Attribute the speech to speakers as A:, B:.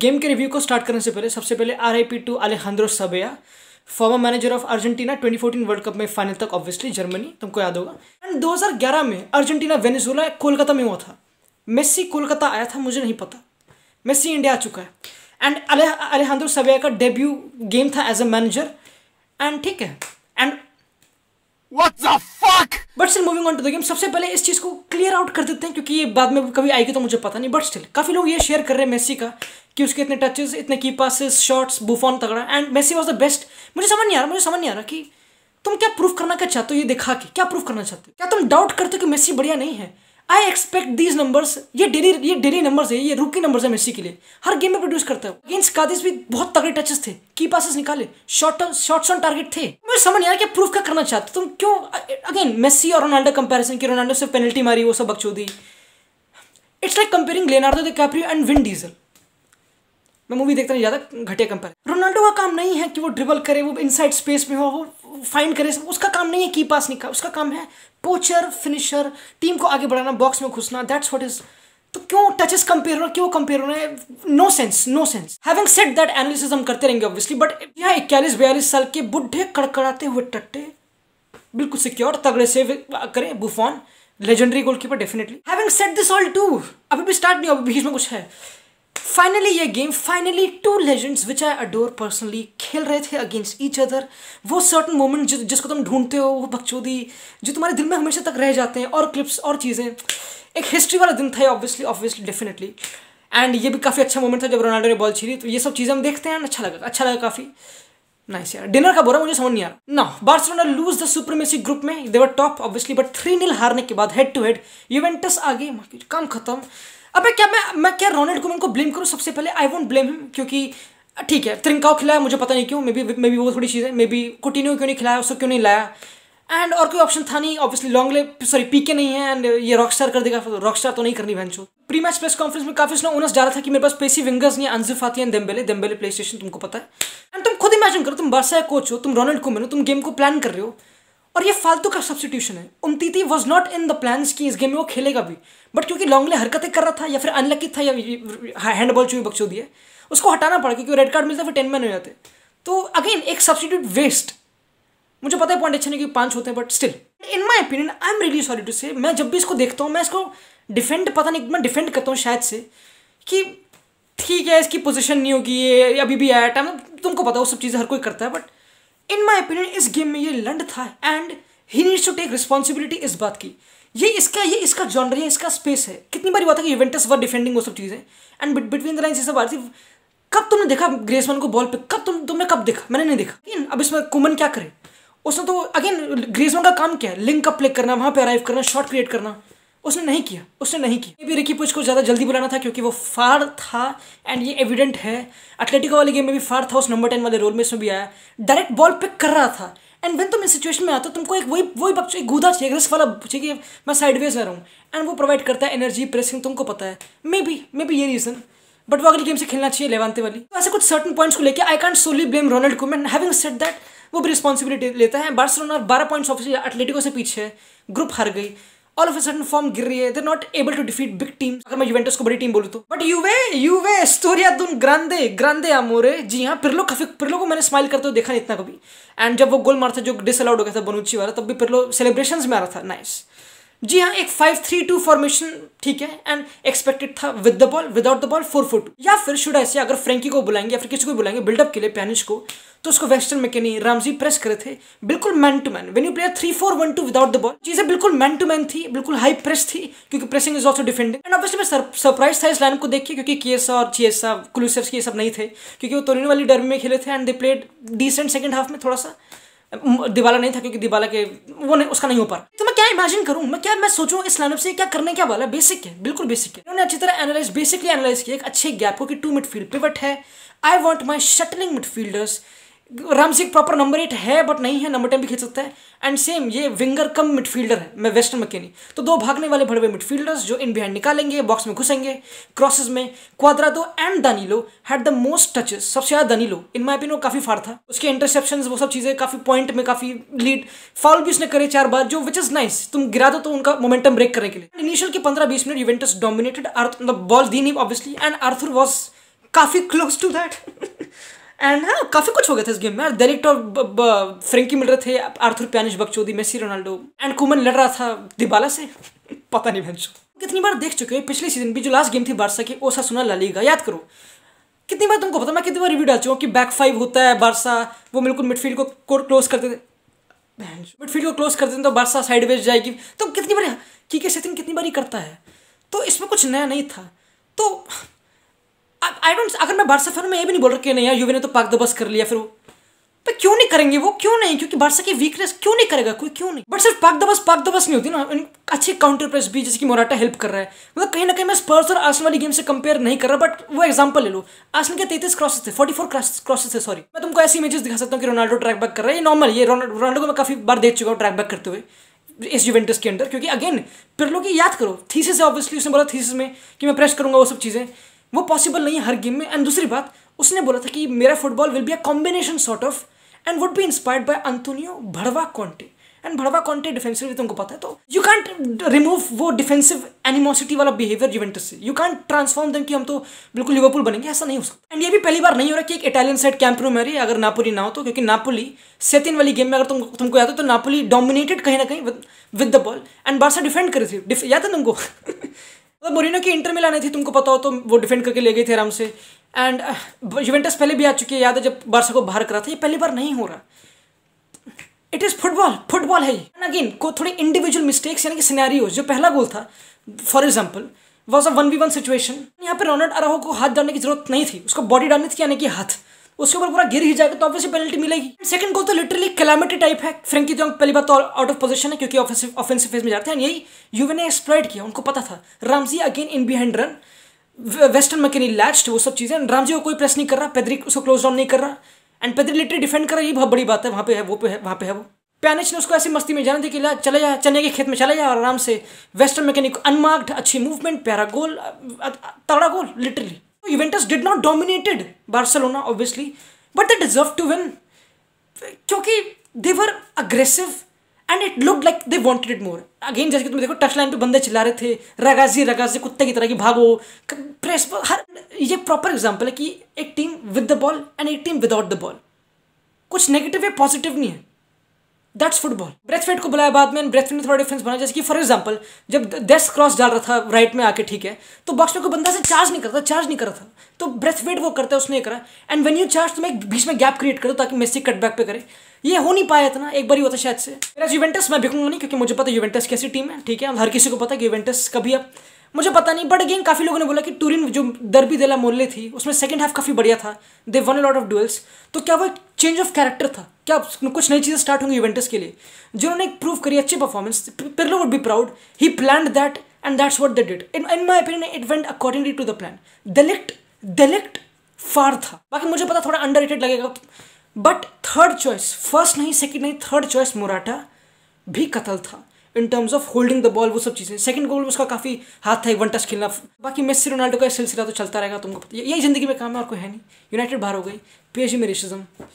A: Game के review को start करने से पहले सबसे पहले R I P to Alejandro Sabella former manager of Argentina 2014 world cup में फाइनल तक ऑब्वियसली जर्मनी तुमको याद होगा एंड 2011 में अर्जेंटीना वेनेजुएला कोलकाता में हुआ था मेस्सी कोलकाता आया था मुझे नहीं पता मेस्सी इंडिया आ चुका है एंड अलेहान्द्रो सबेया का डेब्यू गेम था एज अ मैनेजर एंड ठीक है and but still moving on to the game सबसे पहले इस चीज़ को क्लियर आउट कर देते हैं क्योंकि ये बाद में कभी आएगी तो मुझे पता नहीं बट स्टिल काफ़ी लोग ये शेयर कर रहे हैं मेसी का कि उसके इतने टचेस इतने की पासिस शॉट्स बुफॉन तगड़ा and Messi was the best मुझे समझ नहीं आ रहा मुझे समझ नहीं आ रहा कि तुम क्या प्रूफ करना क्या चाहते हो ये दिखा के क्या प्रूफ करना चाहते हो क्या तुम डाउट करते हो कि मेसी बढ़िया नहीं है आई एक्सपेक्ट दीज नंबर्स ये डेली ये डेली नंबर्स है ये रूकी नंबर्स है मेसी के लिए हर गेम में प्रोड्यूस करता है गेंस कादिस भी बहुत तगड़े टचेस थे की पासिस निकाले शॉर्ट शॉर्ट्स ऑन टारगेट थे मुझे समझ नहीं आ रहा कि प्रूफ क्या करना चाहते तुम क्यों अगेन मेसी और रोनाल्डो कंपेरिजन की रोनाल्डो से पेनल्टी मारी वो सब बकचोदी it's like comparing Leonardo DiCaprio and Vin Diesel मैं मूवी देखता नहीं ज़्यादा घटिया कंपेयर रोनाल्डो का काम नहीं है कि वो ड्रिबल करे वो इनसाइड स्पेस में हो वो फाइंड करे उसका काम नहीं है की पास निकाल उसका काम है पोचर फिनिशर टीम को आगे बढ़ाना बॉक्स में घुसना दैट्स वॉट इज़ तो क्यों टचेस कंपेयर हो क्यों कंपेयर हो रहा है no sense no sense having said that analysis हम करते रहेंगे ऑब्वियसली बट यहाँ इक्यालीस बयालीस साल के बुढ़े कड़कड़ाते हुए टट्टे बिल्कुल सिक्योर तगड़े से करें Buffon legendary goalkeeper definitely having said this all to अभी भी स्टार्ट नहीं हो अभी बीच में कुछ है फाइनली ये game finally two legends which I adore personally खेल रहे थे अगेंस्ट ईच अदर वो सर्टन मोमेंट जि, जिसको तुम ढूंढते हो वो बकचोदी जो तुम्हारे दिल में हमेशा तक रह जाते हैं और क्लिप्स और चीज़ें एक हिस्ट्री वाला दिन था ऑब्वियसली ऑब्वियसली डेफिनेटली एंड ये भी काफ़ी अच्छा मोमेंट था जब रोनाल्डो ने बॉल छीरी तो ये सब चीज़ें हम देखते हैं अच्छा लगा अच्छा लगा काफ़ी नाइस यार डिनर का बोरा मुझे समझ नहीं आ रहा ना Barcelona lose the supremacy group में they were top obviously but three nil हारने के बाद हेड टू हेड यूवेंटस आगे काम खत्म अबे क्या मैं मैं क्या रोनल्ड कुमन को ब्लेम करूँ सबसे पहले आई वोंट ब्लेम हिम क्योंकि ठीक है त्रिंकाओ खिलाया मुझे पता नहीं क्यों मे बी मे बी वो थोड़ी चीज़ है मे बी कोटिन्यू क्यों नहीं खिलाया उसको क्यों नहीं लाया एंड और कोई ऑप्शन था नहीं obviously Lenglet sorry Piqué नहीं है एंड ये स्टार कर देगा रॉक स्टार तो नहीं करनी चो प्री मैच प्रेस कॉन्फ्रेंस में काफी उसमें उनस जा रहा था कि मेरे पास पेसी विंगर्स नहीं है Fati and Dembele Dembele PlayStation तुमको पता है एंड तुम खुद इमेजिन करो तुम बरसा कोच हो तुम रोनल्ड कुमन हो तुम गेम को प्लान कर रहे हो और ये फालतू का सब्सटीट्यूशन है Umtiti was not in the plans कि इस गेम में वो खेलेगा भी बट क्योंकि लॉन्गले हरकतें कर रहा था या फिर अनलकी था या हैंडबॉल चुई बक्सो दिए उसको हटाना पड़ा क्योंकि रेड कार्ड मिलता फिर टेन मैन हो जाते तो अगेन एक सब्सटीट्यूट वेस्ट मुझे पता है पॉइंट अच्छे नहीं कि पांच होते हैं but still in my opinion I am really sorry to say मैं जब भी इसको देखता हूँ मैं इसको डिफेंड पता नहीं मैं डिफेंड करता हूँ शायद से कि ठीक है इसकी पोजिशन नहीं होगी ये अभी भी आया टाइम मतलब तुमको पता वो सब चीज़ें हर कोई करता है बट इन माई ओपिनियन इस गेम में ये लंड था and he needs to take responsibility इस बात की ये इसका ये इसका जॉनर है इसका स्पेस है कितनी बार बात है कि इवेंटस वर डिफेंडिंग वो सब चीज़ें एंड बिटवीन द लाइन ये सब आती थी कब तुमने देखा ग्रेसमैन को बॉल पे कब तुम तुमने कब देखा मैंने नहीं देखा लेकिन अब इसमें कुमन क्या करे उसने तो अगेन ग्रेसमैन का काम क्या है लिंक अप प्ले करना वहाँ पे अराइव करना शॉट क्रिएट करना उसने नहीं किया उसने नहीं किया भी रिकी पुज को ज़्यादा जल्दी बुलाना था क्योंकि वो फार था एंड ये एविडेंट है एथलेटिको वाली गेम में भी फार था उस नंबर टेन वाले रोल में इसमें भी आया डायरेक्ट बॉल पिक कर रहा था एंड वेन तुम इस सिचुएशन में आते हो तुमको एक वही वही बच्चे एक गूदा चाहिए रिस्क वाला चाहिए मैं साइडवेज आ रहा हूँ एंड वो प्रोवाइड करता है एनर्जी प्रेसिंग तुमको पता है मे बी मे बी ये रीज़न बट वो अगली गेम से खेलना चाहिए लेवानते वाली तो ऐसे कुछ सर्टन पॉइंट्स को लेकर I can't solely blame Ronald को मैन हैविंग सेट दैट वो भी रिस्पॉन्सिबिलिटी लेता है बार्सलोना बारह पॉइंट्स ऑफिस एथलेटिको से पीछे है ग्रुप हार गई ऑल ऑफ सडन फॉर्म गिर रही है not able to defeat big team अगर मैं यूवेंटस को बड़ी टीम बोलू तो बट यूवे यूवे स्टोरिया दुन ग्रांदे ग्रांदे अमोरे जी हाँ पिरलो काफी पिरलो को मैंने स्माइल करते हुए देखा नहीं इतना कभी एंड जब वो गोल मारा था जो डिसअलाउड हो गया था बनुची वाला तब भी पिरलो सेलिब्रेशन में आ रहा था नाइस जी हाँ एक फाइव थ्री टू फॉर्मेशन ठीक है एंड एक्सपेक्टेड था with the ball without the ball four four two या फिर शुड ऐसे अगर फ्रेंकी को बुलाएंगे या फिर किसी को बुलाएंगे बिल्डअप के लिए पैनिश को तो उसको वेस्टर्न मैकेनी रामजी प्रेस करे थे बिल्कुल man to man when you player three four one two without the ball चीज़ें बिल्कुल मैन टू मैन थी बिल्कुल हाई प्रेस थी क्योंकि pressing is also defending and obviously मैं सरप्राइज था इस लाइन को देख के क्योंकि केसा और चीएसा क्लूसर्स ये सब नहीं थे क्योंकि वो तोरिन वाली डर्मी में खेले थे and they played decent second half में थोड़ा सा दिवाला नहीं था क्योंकि दिवाला के वो नहीं उसका नहीं हो पा रहा तो मैं क्या इमेजिन करूं मैं क्या मैं सोचूं इस लाइनअप से क्या करने क्या वाला बेसिक है बिल्कुल बेसिक है उन्होंने अच्छी तरह एनालाइज बेसिकली एनालाइज किया एक अच्छे गैप को कि टू मिडफील्ड पिवट है I want my shuttling midfielders Ramsey proper number eight है बट नहीं है नंबर टेन भी खेल सकता है एंड सेम ये विंगर कम मिडफील्डर है मैं वेस्टर्न मकेनी तो दो भागने वाले बड़े बड़े मिडफील्डर्स जो इन बिहाइंड निकालेंगे बॉक्स में घुसेंगे क्रॉसेस में Cuadrado and Danilo had the most touches सबसे ज़्यादा दानीलो इन माई ओपिनियन काफ़ी फार था उसके इंटरसेप्शन वो सब चीज़ें काफ़ी पॉइंट में काफ़ी लीड फॉल भी उसने करे चार बार जो विच इज़ नाइस तुम गिरा दो तो उनका मोमेंटम ब्रेक करने के लिए इनिशियल के पंद्रह बीस मिनट इवेंटस डोमिनेटेड अर्थ बॉल दी नहीं ऑब्वियसली एंड आर्थुर वॉज काफ़ी क्लोज टू दैट एंड हाँ काफ़ी कुछ हो गया था इस गेम में डायरेक्ट और फ्रेंकी मिल रहे थे आर्थर प्यानिश बकचौदी मेसी रोनाल्डो एंड कुमन लड़ रहा था दिबाला से पता नहीं भैंस कितनी बार देख चुके हैं पिछले सीजन भी जो लास्ट गेम थी बारसा की ओसा सुना लालीगा याद करो कितनी बार तुमको पता मैं कितनी बार रिव्यू डाल चुका हूँ कि बैक फाइव होता है बारसा वो बिल्कुल मिडफील्ड को क्लोज करते थे मिडफील्ड को क्लोज कर देते तो बारसा साइड वेज जाएगी तो कितनी बार के सेथिंग कितनी बार ही करता है तो इसमें कुछ नया नहीं था तो आई डोंट अगर मैं फिर में ये भी नहीं बोल रहा कि नहीं यार यूवी ने तो पाक दबस कर लिया फिर वो तो क्यों नहीं करेंगे वो क्यों नहीं क्योंकि बादशाह की वीकनेस क्यों नहीं करेगा कोई क्यों नहीं बट सिर्फ पाक दबस पाक दबस नहीं होती ना अच्छी काउंटर प्रेस भी जैसे कि मोराटा हेल्प कर रहा है मतलब कहीं ना कहीं मैं स्पर्स और आसन वाली गेम से कंपेयर नहीं कर रहा बट वो एग्जाम्पल ले लो आसन के तैतीस क्रॉसेस थे फोर्टी फोर क्रॉसेस थे सॉरी मैं तुमको ऐसी इमेजेस दिखा सकता हूँ कि रोनाल्डो ट्रैक बैक कर रहा है ये नॉर्मल ये रोनाल्डो को मैं काफी बार देख चुका हूँ ट्रैक बैक करते हुए इस यूवेंटस के अंदर क्योंकि अगेन पिरलो की याद करो थीसिस है ऑब्वियसली उसने बोला थीसिस में कि मैं प्रेस करूंगा वो सब चीज़ें वो पॉसिबल नहीं है हर गेम में एंड दूसरी बात उसने बोला था कि मेरा football will be a combination sort of and would be inspired by Antonio भड़वा कॉन्टे एंड भड़वा कॉन्टे डिफेंसिवली तुमको पता है तो यू कैंट रिमूव वो डिफेंसिव एनिमोसिटी वाला बिहेवियर यूवेंटस से यू कैंट ट्रांसफॉर्म दम कि हम तो बिल्कुल लिवरपूल बनेंगे ऐसा नहीं हो सकता एंड ये भी पहली बार नहीं हो रहा कि एक इटालियन साइड कैंप में रही अगर नापोली ना हो तो क्योंकि नापोली सेतिन वाली गेम में अगर तुम तुमको याद हो तो नापोली डोमिनेटेड कहीं ना कहीं with the ball and Barça defend करे थे याद है तुमको मतलब मोरिनो की इंटर में आई थी तुमको पता हो तो वो डिफेंड करके ले गए थे आराम से एंड यूवेंटस uh, पहले भी आ चुकी है याद है जब बारसा को बाहर करा था ये पहली बार नहीं हो रहा इट इज़ फुटबॉल फुटबॉल है ये अगेन को थोड़ी इंडिविजुअल मिस्टेक्स यानी कि सिनेरियो जो पहला गोल था for example was a one v one situation यहाँ पर रोनाल्ड अराहो को हाथ डालने की जरूरत नहीं थी उसको बॉडी डालनी थी यानी कि हाथ उसके ऊपर पूरा गिर ही जाएगा तो ऑब्वियसली पेनल्टी मिलेगी सेकंड गोल तो लिटरली कैलामिटी टाइप है फ्रेंकी तो पहली बात तो आउट ऑफ पोजीशन है क्योंकि ऑफेंसिव फेज में जाते हैं यही यूवे ने एक्सप्लॉइट किया उनको पता था Ramsey again in behind run Weston McKennie latched वो सब चीज़ें रामजी को कोई प्रेस नहीं कर रहा पेद्रिक उसको क्लोज डाउन नहीं कर रहा एंड पेद्रिक लिटरी डिफेंड कर रहा है ये बहुत बड़ी बात है वहाँ पे है वो पे है वहाँ पे है वो पैनिच ने उसको ऐसी मस्ती में जाने दी कि चले जा चने के खेत में चले जा आराम से वेस्टर्न मैकेनिक अनमार्क्ड अच्छी मूवमेंट प्यारा गोल तगड़ा goal literally Juventus did not dominated Barcelona obviously, but they deserved to win क्योंकि they were aggressive and it looked like they wanted it more. Again जैसे कि तुम देखो touchline पे बंदे चिल्ला रहे थे रगाजी रगाजी कुत्ते की तरह की भागो press पर हर ये proper example है कि एक team with the ball and एक team without the ball. कुछ negative है positive नहीं है दैट्स फुटबॉल ब्रेथवेट को बुलाया बाद में ब्रेथवेट ने थोड़ा डिफरेंस बना जैसे कि फॉर एग्जाम्पल जब डेस्क क्रॉस डाल रहा था राइट में आके ठीक है तो बॉक्स में कोई बंदा से चार्ज नहीं करता चार्ज नहीं कर रहा था तो ब्रेथवेट वो करता है उसने करा एंड वेन यू चार्ज तो मैं बीच में गैप क्रिएट करो ताकि मेसी कटबैक पे करे ये हो नहीं पाया इतना एक बार ही होता शायद से मेरा यूवेंटस मैं बिकूंगा नहीं क्योंकि मुझे पता है यूवेंटस कैसी टीम है ठीक है हर किसी को पता है कि यूवेंटस कभी अब मुझे पता नहीं बट अगेन काफ़ी लोगों ने बोला कि टूरिन जो दरबी देला मोल्ले थी उसमें सेकंड हाफ काफ़ी बढ़िया था they won lot of duels तो क्या वो चेंज ऑफ कैरेक्टर था क्या कुछ नई चीज़ें स्टार्ट होंगी इवेंटस के लिए जिन्होंने एक प्रूव करी अच्छी performance Pirlo would be proud he plan that and that's what the did in in my opinion it went accordingly to the plan De Ligt De Ligt far था बाकी मुझे पता थोड़ा अंडर लगेगा बट थर्ड चॉइस फर्स्ट नहीं second नहीं third choice Morata भी कतल था in terms of holding the ball वो सब चीज़ें सेकंड गोल में उसका काफ़ी हाथ था एक वन टच खेलना बाकी मेस्सी रोनाल्डो का सिलसिला तो चलता रहेगा तुमको पता यही जिंदगी में काम है और कोई है नहीं यूनाइटेड बाहर हो गई पी एच में रेसिज्म